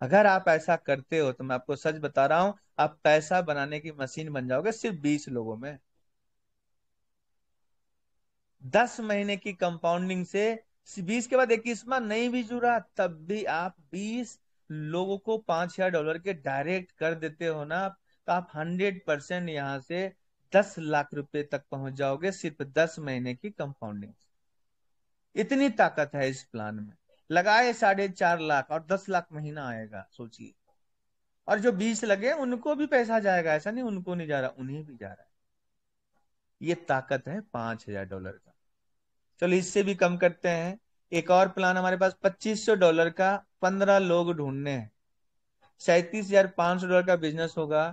अगर आप ऐसा करते हो तो मैं आपको सच बता रहा हूं आप पैसा बनाने की मशीन बन जाओगे सिर्फ बीस लोगों में दस महीने की कंपाउंडिंग से बीस के बाद इक्कीसवा नहीं भी जुड़ा तब भी आप बीस लोगों को पांच हजार डॉलर के डायरेक्ट कर देते हो ना तो आप हंड्रेड परसेंट यहाँ से दस लाख रुपए तक पहुंच जाओगे सिर्फ दस महीने की कंपाउंडिंग इतनी ताकत है इस प्लान में लगाए साढ़े चार लाख और दस लाख महीना आएगा सोचिए और जो बीस लगे उनको भी पैसा जाएगा ऐसा नहीं उनको नहीं जा रहा उन्हें भी जा रहा है ये ताकत है पांच हजार डॉलर का चलो इससे भी कम करते हैं एक और प्लान हमारे पास 2500 डॉलर का 15 लोग ढूंढने हैं सैतीस हजार पांच सौ डॉलर का बिजनेस होगा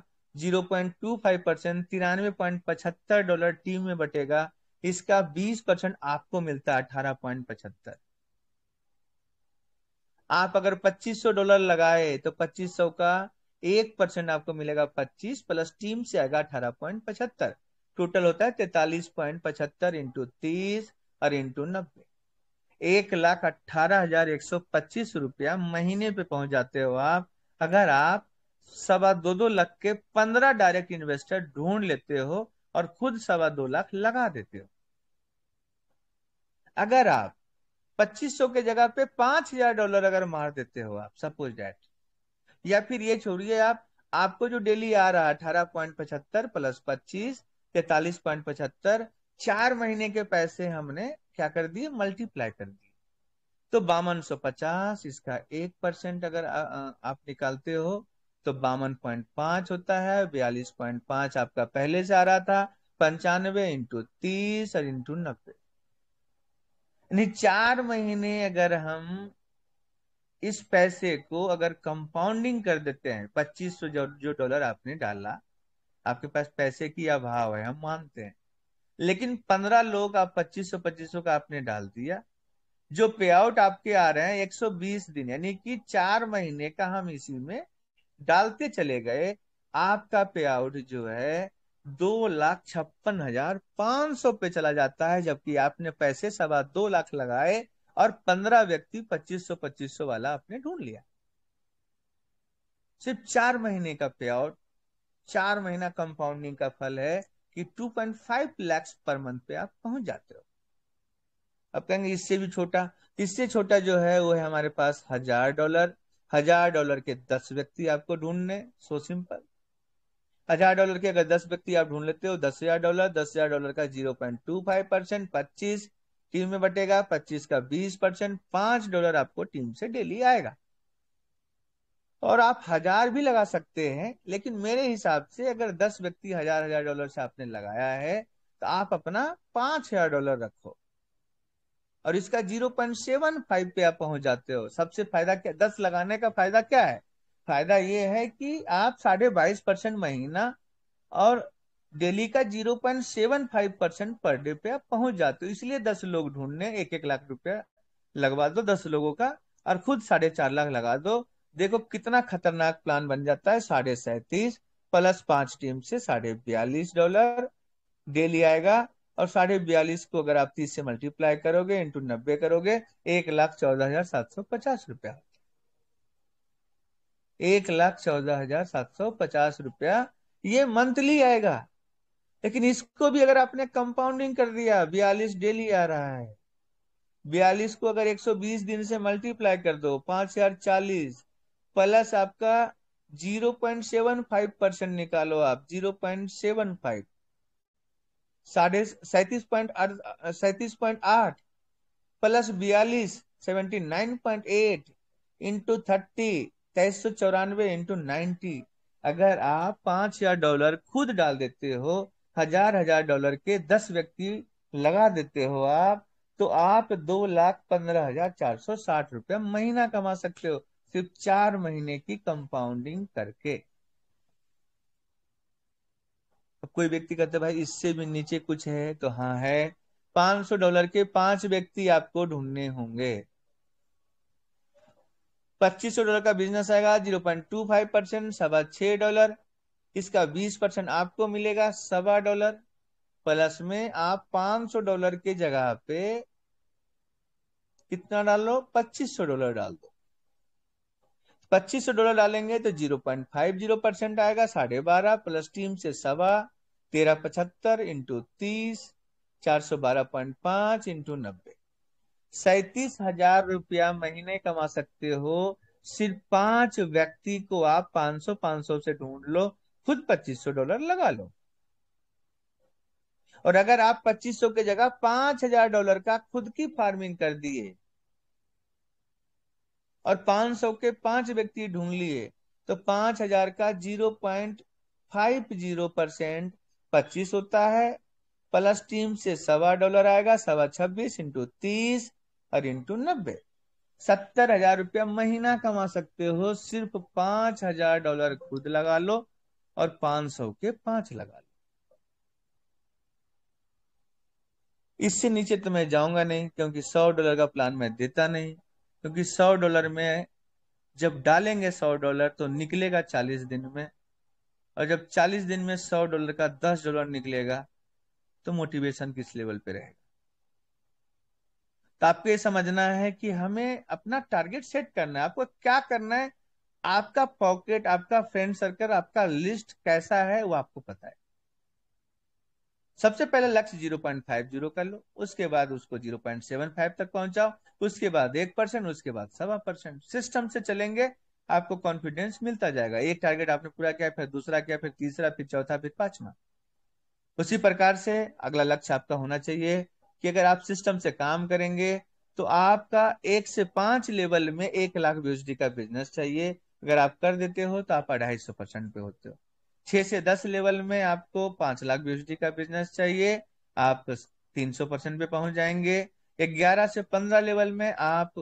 0.25 परसेंट तिरानवे पॉइंट पचहत्तर डॉलर टीम में बटेगा इसका 20 परसेंट आपको मिलता है अठारह पॉइंट पचहत्तर आप अगर 2500 डॉलर लगाए तो 2500 का एक परसेंट आपको मिलेगा 25 प्लस टीम से आएगा अठारह पॉइंट पचहत्तर टोटल होता है तैतालीस पॉइंट पचहत्तर इंटू तीस और इंटू नब्बे एक लाख अट्ठारह हजार एक सौ पच्चीस रुपया महीने पे पहुंच जाते हो आप अगर आप सवा दो दो लाख के पंद्रह डायरेक्ट इन्वेस्टर ढूंढ लेते हो और खुद सवा दो लाख लगा देते हो अगर आप पच्चीस सौ के जगह पे पांच हजार डॉलर अगर मार देते हो आप सपोज डेट या फिर ये छोड़िए आप आपको जो डेली आ रहा है अठारह पॉइंट पचहत्तर प्लस पच्चीस तैतालीस पॉइंट पचहत्तर चार महीने के पैसे हमने क्या कर दिए मल्टीप्लाई कर दिए तो बावन सौ पचास इसका एक परसेंट अगर आ, आ, आप निकालते हो तो बावन पॉइंट पांच होता है बयालीस पॉइंट पांच आपका पहले से आ रहा था पंचानवे इंटू तीस और इंटू नब्बे यानी चार महीने अगर हम इस पैसे को अगर कंपाउंडिंग कर देते हैं पच्चीस सौ जो डॉलर आपने डाला आपके पास पैसे की अभाव है हम मानते हैं लेकिन पंद्रह लोग आप पच्चीस सौ पच्चीस सौ का आपने डाल दिया जो पे आउट आपके आ रहे हैं एक सौ बीस दिन यानी कि चार महीने का हम इसी में डालते चले गए आपका पे आउट जो है दो लाख छप्पन हजार पांच सौ पे चला जाता है जबकि आपने पैसे सवा दो लाख लगाए और पंद्रह व्यक्ति पच्चीस सौ पच्चीस सौ वाला आपने ढूंढ लिया सिर्फ चार महीने का पे आउट चार महीना कंपाउंडिंग का फल है कि 2.5 लाख पर मंथ पे आप पहुंच जाते हो अब कहेंगे इससे भी छोटा इससे छोटा जो है वो है हमारे पास हजार डॉलर हजार डॉलर के दस व्यक्ति आपको ढूंढने सो सिंपल हजार डॉलर के अगर दस व्यक्ति आप ढूंढ लेते हो दस हजार डॉलर दस हजार डॉलर का zero point two five percent पच्चीस टीम में बटेगा पच्चीस का बीस परसेंट पांच डॉलर आपको टीम से डेली आएगा और आप हजार भी लगा सकते हैं लेकिन मेरे हिसाब से अगर दस व्यक्ति हजार हजार डॉलर से आपने लगाया है तो आप अपना पांच हजार डॉलर रखो और इसका जीरो पॉइंट सेवन फाइव पे आप पहुंच जाते हो सबसे फायदा क्या दस लगाने का फायदा क्या है फायदा ये है कि आप साढ़े बाईस परसेंट महीना और डेली का zero point seven five percent per day पे आप पहुंच जाते हो इसलिए दस लोग ढूंढने एक एक लाख रुपया लगवा दो दस लोगों का और खुद साढ़े चार लाख लगा दो देखो कितना खतरनाक प्लान बन जाता है साढ़े सैतीस प्लस पांच टीम से साढ़े बयालीस डॉलर डेली आएगा और साढ़े बयालीस को अगर आप तीस से मल्टीप्लाई करोगे इंटू नब्बे करोगे एक लाख चौदह हजार सात सौ पचास रुपया एक लाख चौदह हजार सात सौ पचास रुपया ये मंथली आएगा लेकिन इसको भी अगर आपने कंपाउंडिंग कर दिया बयालीस डेली आ रहा है बयालीस को अगर 120 दिन से मल्टीप्लाई कर दो पांच हजार चालीस प्लस आपका 0.75 परसेंट निकालो आप 0.75 साढ़े सैतीस पॉइंट सैतीस पॉइंट आठ प्लस बयालीस seventy nine point eight into thirty तेईस सौ चौरानवे इंटू नाइन्टी अगर आप पांच हजार डॉलर खुद डाल देते हो हजार हजार डॉलर के दस व्यक्ति लगा देते हो आप तो आप दो लाख पंद्रह हजार चार सौ साठ रुपया महीना कमा सकते हो सिर्फ चार महीने की कंपाउंडिंग करके अब कोई व्यक्ति कहते भाई इससे भी नीचे कुछ है तो हाँ है पांच सौ डॉलर के पांच व्यक्ति आपको ढूंढने होंगे पच्चीस सौ डॉलर का बिजनेस आएगा zero point two five percent सवा छह डॉलर इसका बीस परसेंट आपको मिलेगा सवा डॉलर प्लस में आप पांच सौ डॉलर के जगह पे कितना डाल लो पच्चीस सौ डॉलर डाल दो पच्चीस सौ डॉलर डालेंगे तो zero point five zero percent आएगा साढ़े बारह प्लस टीम से सवा तेरह पचहत्तर इंटू तीस चार सौ बारह पॉइंट पांच इंटू नब्बे सैतीस हजार रुपया महीने कमा सकते हो सिर्फ पांच व्यक्ति को आप पांच सौ पांच सौ से ढूंढ लो खुद पच्चीस सौ डॉलर लगा लो और अगर आप पच्चीस सौ की जगह पांच हजार डॉलर का खुद की फार्मिंग कर दिए और पांच सौ के पांच व्यक्ति ढूंढ लिए तो पांच हजार का zero point five zero percent पच्चीस होता है प्लस टीम से सवा डॉलर आएगा सवा छब्बीस इंटू तीस और इंटू नब्बे सत्तर हजार रुपया महीना कमा सकते हो सिर्फ पांच हजार डॉलर खुद लगा लो और पांच सौ के पांच लगा लो इससे नीचे तो मैं जाऊंगा नहीं क्योंकि सौ डॉलर का प्लान मैं देता नहीं क्योंकि सौ डॉलर में जब डालेंगे सौ डॉलर तो निकलेगा चालीस दिन में और जब चालीस दिन में सौ डॉलर का दस डॉलर निकलेगा तो मोटिवेशन किस लेवल पे रहेगा तो आपको ये समझना है कि हमें अपना टारगेट सेट करना है आपको क्या करना है आपका पॉकेट आपका फ्रेंड सर्कल आपका लिस्ट कैसा है वो आपको पता है सबसे पहले लक्ष्य जीरो पॉइंट फाइव जीरो कर लो उसके बाद उसको जीरो पॉइंट सेवन फाइव तक पहुंचाओ उसके बाद एक परसेंट उसके बाद सवा परसेंट सिस्टम से चलेंगे आपको कॉन्फिडेंस मिलता जाएगा एक टारगेट आपने पूरा किया फिर दूसरा किया फिर तीसरा फिर चौथा फिर पांचवा उसी प्रकार से अगला लक्ष्य आपका होना चाहिए कि अगर आप सिस्टम से काम करेंगे तो आपका एक से पांच लेवल में एक लाख यूएसडी का बिजनेस चाहिए अगर आप कर देते हो तो आप अढ़ाई सौ परसेंट पे होते हो छह से दस लेवल में आपको पांच लाख बीएसडी का बिजनेस चाहिए आप तीन सौ परसेंट पे पहुंच जाएंगे ग्यारह से पंद्रह लेवल में आप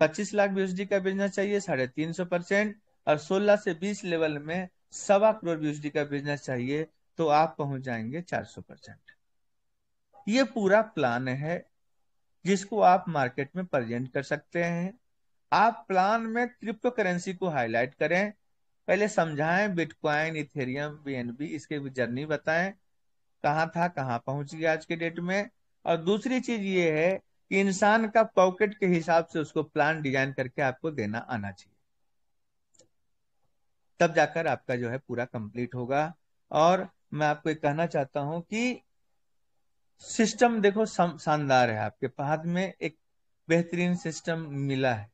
पच्चीस लाख बीएसडी का बिजनेस चाहिए साढ़े तीन सौ परसेंट और सोलह से बीस लेवल में सवा करोड़ बीएसडी का बिजनेस चाहिए तो आप पहुंच जाएंगे चार सौ परसेंट ये पूरा प्लान है जिसको आप मार्केट में प्रेजेंट कर सकते हैं आप प्लान में क्रिप्टो करेंसी को हाईलाइट करें पहले समझाएं बिटकॉइन इथेरियम बीएनबी इसके जर्नी बताएं कहाँ था कहाँ पहुंच गया आज के डेट में और दूसरी चीज ये है कि इंसान का पॉकेट के हिसाब से उसको प्लान डिजाइन करके आपको देना आना चाहिए तब जाकर आपका जो है पूरा कंप्लीट होगा और मैं आपको एक कहना चाहता हूं कि सिस्टम देखो शानदार है आपके हाथ में एक बेहतरीन सिस्टम मिला है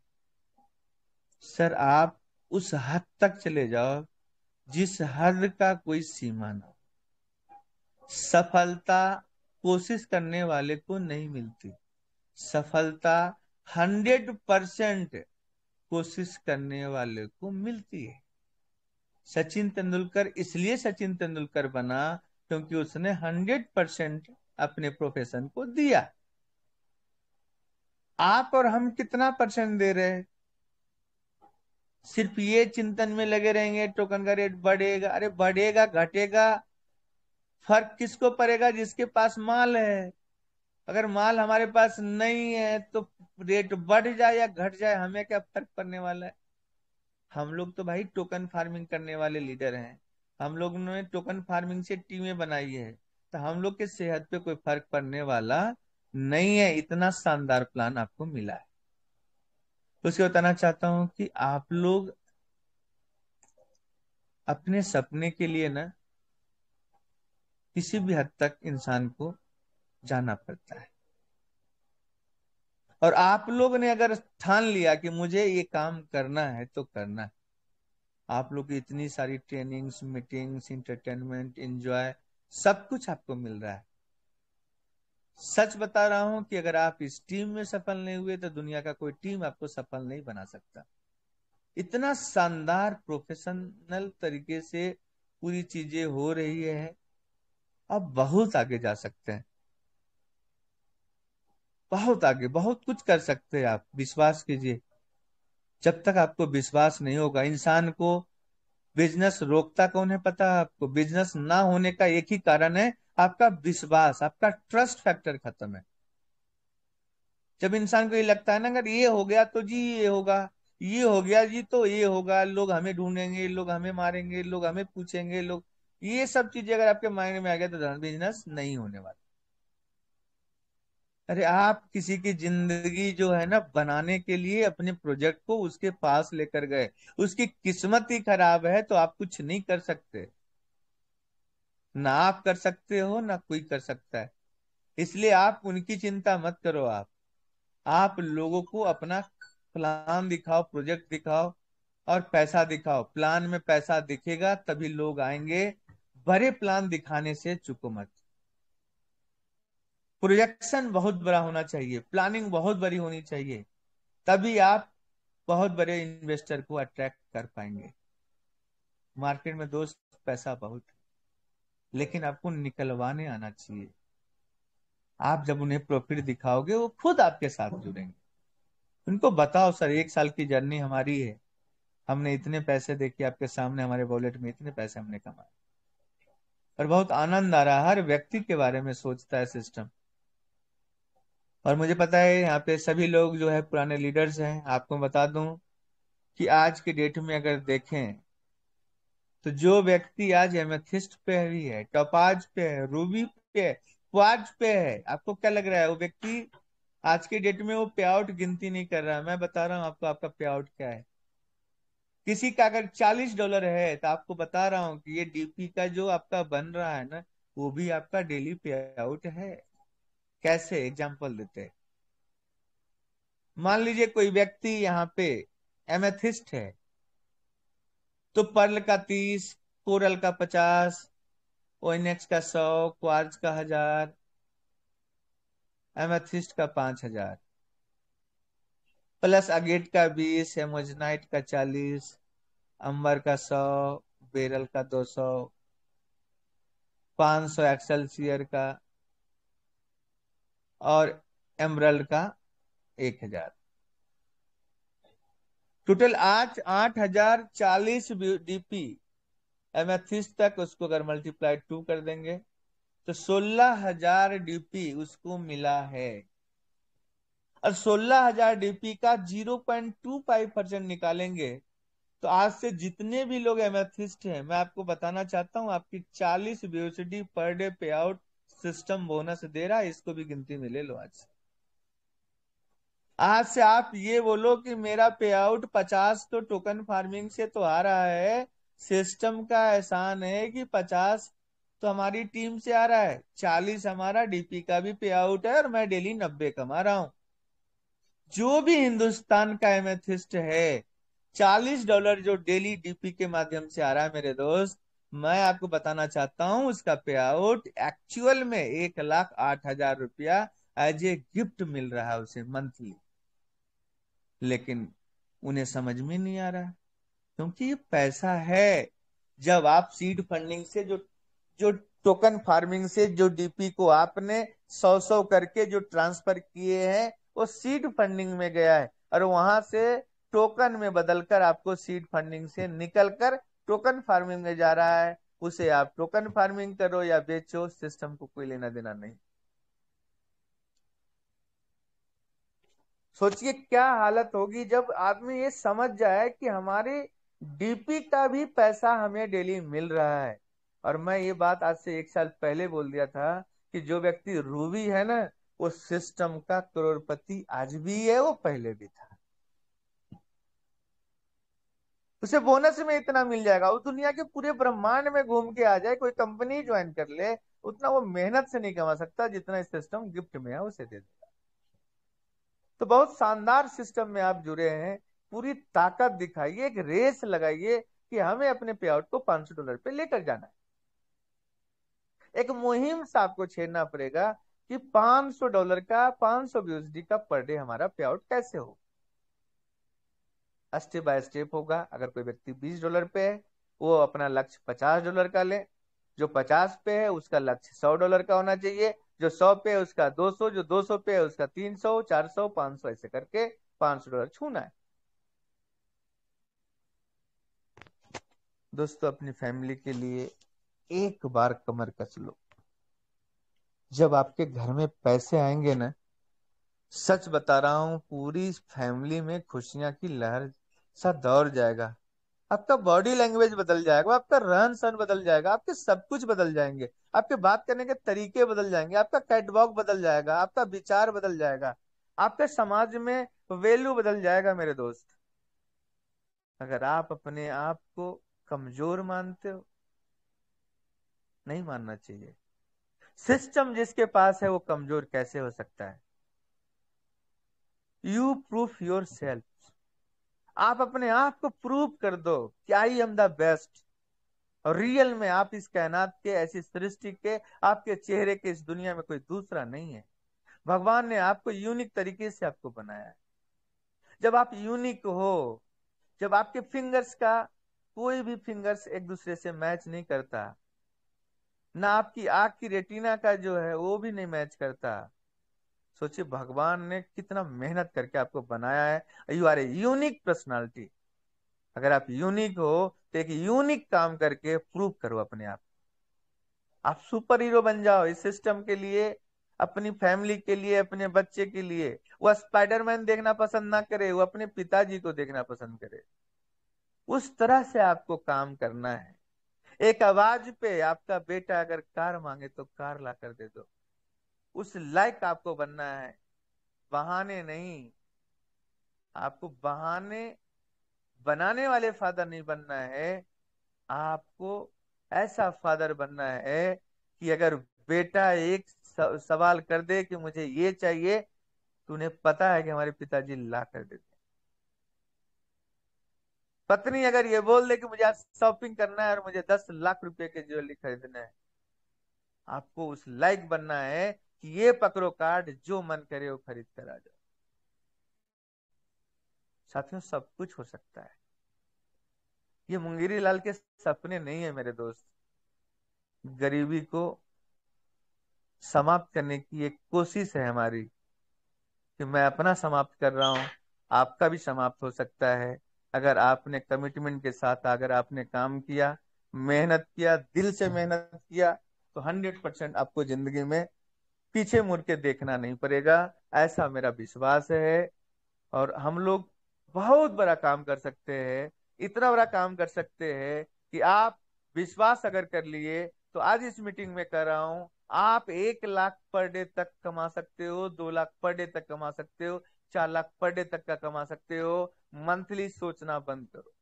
सर आप उस हद तक चले जाओ जिस हद का कोई सीमा ना सफलता कोशिश करने वाले को नहीं मिलती सफलता हंड्रेड परसेंट कोशिश करने वाले को मिलती है सचिन तेंदुलकर इसलिए सचिन तेंदुलकर बना क्योंकि उसने हंड्रेड परसेंट अपने प्रोफेशन को दिया आप और हम कितना परसेंट दे रहे हैं सिर्फ ये चिंतन में लगे रहेंगे टोकन का रेट बढ़ेगा अरे बढ़ेगा घटेगा फर्क किसको पड़ेगा जिसके पास माल है अगर माल हमारे पास नहीं है तो रेट बढ़ जाए या घट जाए हमें क्या फर्क पड़ने वाला है हम लोग तो भाई टोकन फार्मिंग करने वाले लीडर हैं हम लोग ने टोकन फार्मिंग से टीमें बनाई है तो हम लोग के सेहत पे कोई फर्क पड़ने वाला नहीं है इतना शानदार प्लान आपको मिला है उसके बताना चाहता हूं कि आप लोग अपने सपने के लिए ना किसी भी हद तक इंसान को जाना पड़ता है और आप लोग ने अगर ठान लिया कि मुझे ये काम करना है तो करना है आप लोग की इतनी सारी ट्रेनिंग्स मीटिंग्स इंटरटेनमेंट एंजॉय सब कुछ आपको मिल रहा है सच बता रहा हूं कि अगर आप इस टीम में सफल नहीं हुए तो दुनिया का कोई टीम आपको सफल नहीं बना सकता इतना शानदार प्रोफेशनल तरीके से पूरी चीजें हो रही है आप बहुत आगे जा सकते हैं बहुत आगे बहुत कुछ कर सकते हैं आप विश्वास कीजिए जब तक आपको विश्वास नहीं होगा इंसान को बिजनेस रोकता कौन है पता है आपको बिजनेस ना होने का एक ही कारण है आपका विश्वास आपका ट्रस्ट फैक्टर खत्म है जब इंसान को ये लगता है ना अगर ये हो गया तो जी ये होगा ये हो गया जी तो ये होगा लोग हमें ढूंढेंगे लोग हमें मारेंगे लोग हमें पूछेंगे लोग ये सब चीजें अगर आपके माइंड में आ गया तो बिजनेस नहीं होने वाला अरे आप किसी की जिंदगी जो है ना बनाने के लिए अपने प्रोजेक्ट को उसके पास लेकर गए उसकी किस्मत ही खराब है तो आप कुछ नहीं कर सकते ना आप कर सकते हो ना कोई कर सकता है इसलिए आप उनकी चिंता मत करो आप आप लोगों को अपना प्लान दिखाओ प्रोजेक्ट दिखाओ और पैसा दिखाओ प्लान में पैसा दिखेगा तभी लोग आएंगे बड़े प्लान दिखाने से चुको मत प्रोजेक्शन बहुत बड़ा होना चाहिए प्लानिंग बहुत बड़ी होनी चाहिए तभी आप बहुत बड़े इन्वेस्टर को अट्रैक्ट कर पाएंगे मार्केट में दोस्त पैसा बहुत लेकिन आपको निकलवाने आना चाहिए आप जब उन्हें प्रॉफिट दिखाओगे वो खुद आपके साथ जुड़ेंगे उनको बताओ सर एक साल की जर्नी हमारी है हमने इतने पैसे देखे आपके सामने हमारे वॉलेट में इतने पैसे हमने कमाए और बहुत आनंद आ रहा है हर व्यक्ति के बारे में सोचता है सिस्टम और मुझे पता है यहाँ पे सभी लोग जो है पुराने लीडर्स हैं आपको बता दूं कि आज के डेट में अगर देखें तो जो व्यक्ति आज एमेथिस्ट पे भी है टपाज पे है रूबी पे है क्वाज पे है आपको क्या लग रहा है वो व्यक्ति आज के डेट में वो पे आउट गिनती नहीं कर रहा है मैं बता रहा हूँ आपको आपका पे आउट क्या है किसी का अगर चालीस डॉलर है तो आपको बता रहा हूँ कि ये डीपी का जो आपका बन रहा है ना वो भी आपका डेली पे आउट है कैसे एग्जाम्पल देते हैं मान लीजिए कोई व्यक्ति यहाँ पे एमेथिस्ट है तो पर्ल का तीस कोरल का पचास ओइनेक्स का सौ क्वार्ज का हजार एमेथिस्ट का पांच हजार प्लस अगेट का बीस एमोजनाइट का चालीस अंबर का सौ बेरल का दो सौ पांच सौ एक्सल का और एमरल्ड का एक हजार टोटल आठ आठ हजार चालीस डीपी एमएथिस तक उसको अगर मल्टीप्लाई टू कर देंगे तो सोलह हजार डीपी उसको मिला है और सोलह हजार डीपी का zero point two five percent निकालेंगे तो आज से जितने भी लोग एमेथिस्ट हैं मैं आपको बताना चाहता हूं आपकी चालीस ब्यूसिडी पर डे पे आउट सिस्टम बोनस दे रहा है इसको भी गिनती में ले लो आज आज से आप ये बोलो कि मेरा पे आउट पचास तो टोकन फार्मिंग से तो आ रहा है सिस्टम का एहसान है कि पचास तो हमारी टीम से आ रहा है चालीस हमारा डीपी का भी पे आउट है और मैं डेली नब्बे कमा रहा हूं जो भी हिंदुस्तान का एमेथिस्ट है चालीस डॉलर जो डेली डीपी के माध्यम से आ रहा है मेरे दोस्त मैं आपको बताना चाहता हूँ उसका पे आउट एक्चुअल में एक लाख आठ हजार रुपया एज ए गिफ्ट मिल रहा है उसे मंथली लेकिन उन्हें समझ में नहीं आ रहा क्योंकि ये पैसा है जब आप सीड फंडिंग से जो जो टोकन फार्मिंग से जो डीपी को आपने सौ सौ करके जो ट्रांसफर किए हैं वो सीड फंडिंग में गया है और वहां से टोकन में बदलकर आपको सीड फंडिंग से निकलकर टोकन फार्मिंग में जा रहा है उसे आप टोकन फार्मिंग करो या बेचो सिस्टम को कोई लेना देना नहीं सोचिए क्या हालत होगी जब आदमी ये समझ जाए कि हमारे डीपी का भी पैसा हमें डेली मिल रहा है और मैं ये बात आज से एक साल पहले बोल दिया था कि जो व्यक्ति रूबी है ना वो सिस्टम का करोड़पति आज भी है वो पहले भी था उसे बोनस में इतना मिल जाएगा वो दुनिया के पूरे ब्रह्मांड में घूम के आ जाए कोई कंपनी ज्वाइन कर ले उतना वो मेहनत से नहीं कमा सकता जितना इस सिस्टम गिफ्ट में है उसे दे देगा तो बहुत शानदार सिस्टम में आप जुड़े हैं पूरी ताकत दिखाइए एक रेस लगाइए कि हमें अपने पे आउट को पांच डॉलर पे लेकर जाना है एक मुहिम से आपको छेड़ना पड़ेगा कि 500 डॉलर का 500 सौ का पर डे हमारा पे आउट कैसे होगा स्टेप बाय स्टेप होगा अगर कोई व्यक्ति बीस डॉलर पे है वो अपना लक्ष्य पचास डॉलर का ले जो पचास पे है उसका लक्ष्य सौ डॉलर का होना चाहिए जो सौ पे है उसका दो सौ जो दो सौ पे है उसका तीन सौ चार सौ पांच सौ ऐसे करके पांच सौ डॉलर छूना है दोस्तों अपनी फैमिली के लिए एक बार कमर कस लो जब आपके घर में पैसे आएंगे ना सच बता रहा हूं पूरी फैमिली में खुशियां की लहर सा दौड़ जाएगा आपका बॉडी लैंग्वेज बदल जाएगा आपका रहन सहन बदल जाएगा आपके सब कुछ बदल जाएंगे आपके बात करने के तरीके बदल जाएंगे आपका कैटवॉक बदल जाएगा आपका विचार बदल जाएगा आपके समाज में वैल्यू बदल जाएगा मेरे दोस्त अगर आप अपने आप को कमजोर मानते हो नहीं मानना चाहिए सिस्टम जिसके पास है वो कमजोर कैसे हो सकता है यू प्रूफ योर सेल्फ आप अपने आप को प्रूव कर दो क्या ही एम द बेस्ट और रियल में आप इस कायनात के ऐसी सृष्टि के आपके चेहरे के इस दुनिया में कोई दूसरा नहीं है भगवान ने आपको यूनिक तरीके से आपको बनाया है जब आप यूनिक हो जब आपके फिंगर्स का कोई भी फिंगर्स एक दूसरे से मैच नहीं करता ना आपकी आग की रेटिना का जो है वो भी नहीं मैच करता सोचिए भगवान ने कितना मेहनत करके आपको बनाया है you are a unique personality अगर आप यूनिक हो तो एक यूनिक काम करके प्रूव करो अपने आप आप सुपर हीरो बन जाओ इस सिस्टम के लिए अपनी फैमिली के लिए अपने बच्चे के लिए वह स्पाइडरमैन देखना पसंद ना करे वो अपने पिताजी को देखना पसंद करे उस तरह से आपको काम करना है एक आवाज पे आपका बेटा अगर कार मांगे तो कार ला कर दे दो उस लायक आपको बनना है बहाने नहीं आपको बहाने बनाने वाले फादर नहीं बनना है आपको ऐसा फादर बनना है कि अगर बेटा एक सवाल कर दे कि मुझे ये चाहिए तो उन्हें पता है कि हमारे पिताजी ला कर देते पत्नी अगर ये बोल दे कि मुझे आज शॉपिंग करना है और मुझे दस लाख रुपए के ज्वेलरी खरीदना है आपको उस लायक बनना है कि ये पकड़ो कार्ड जो मन करे वो खरीद कर आ जाओ साथियों सब कुछ हो सकता है ये मुंगेरी लाल के सपने नहीं है मेरे दोस्त गरीबी को समाप्त करने की एक कोशिश है हमारी कि मैं अपना समाप्त कर रहा हूं आपका भी समाप्त हो सकता है अगर आपने कमिटमेंट के साथ अगर आपने काम किया मेहनत किया दिल से मेहनत किया तो हंड्रेड परसेंट आपको जिंदगी में पीछे मुड़ के देखना नहीं पड़ेगा ऐसा मेरा विश्वास है और हम लोग बहुत बड़ा काम कर सकते हैं इतना बड़ा काम कर सकते हैं कि आप विश्वास अगर कर लिए तो आज इस मीटिंग में कर रहा हूं आप एक लाख पर डे तक कमा सकते हो दो लाख पर डे तक कमा सकते हो चार लाख पर डे तक का कमा सकते हो मंथली सोचना बंद करो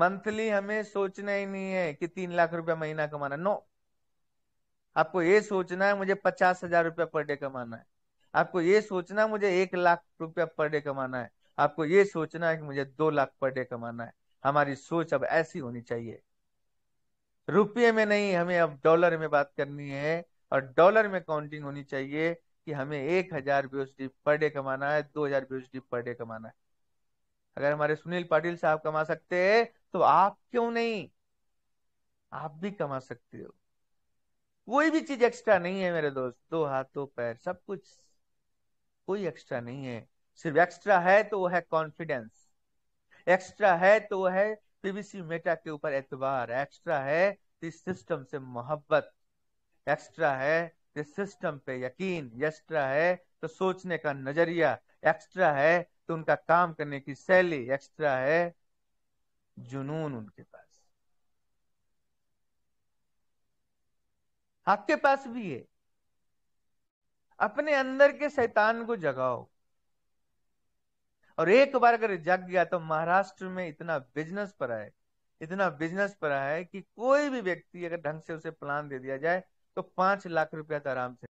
मंथली हमें सोचना ही नहीं है कि तीन लाख रुपया महीना कमाना नो आपको ये सोचना है मुझे पचास हजार रुपया पर डे कमाना है आपको ये सोचना है मुझे एक लाख रुपया पर डे कमाना है आपको ये सोचना है कि मुझे दो लाख पर डे कमाना है हमारी सोच अब ऐसी होनी चाहिए रुपये में नहीं हमें अब डॉलर में बात करनी है और डॉलर में काउंटिंग होनी चाहिए कि हमें एक हजार बी पर डे कमाना है दो हजार बीएसडी पर डे कमाना है अगर हमारे सुनील पाटिल साहब कमा सकते हैं तो आप क्यों नहीं आप भी कमा सकते हो कोई भी चीज एक्स्ट्रा नहीं है मेरे दोस्त दो हाथ दो पैर सब कुछ कोई एक्स्ट्रा नहीं है सिर्फ एक्स्ट्रा है तो वो है कॉन्फिडेंस एक्स्ट्रा है तो वो है पीबीसी मेटा के ऊपर एतबार एक्स्ट्रा है तो इस सिस्टम से मोहब्बत एक्स्ट्रा है तो सिस्टम पे यकीन एक्स्ट्रा है तो सोचने का नजरिया एक्स्ट्रा है तो उनका काम करने की शैली एक्स्ट्रा है जुनून उनके पास आपके पास भी है अपने अंदर के शैतान को जगाओ और एक बार अगर जग गया तो महाराष्ट्र में इतना बिजनेस पर है इतना बिजनेस पर है कि कोई भी व्यक्ति अगर ढंग से उसे प्लान दे दिया जाए तो पांच लाख रुपया तो आराम से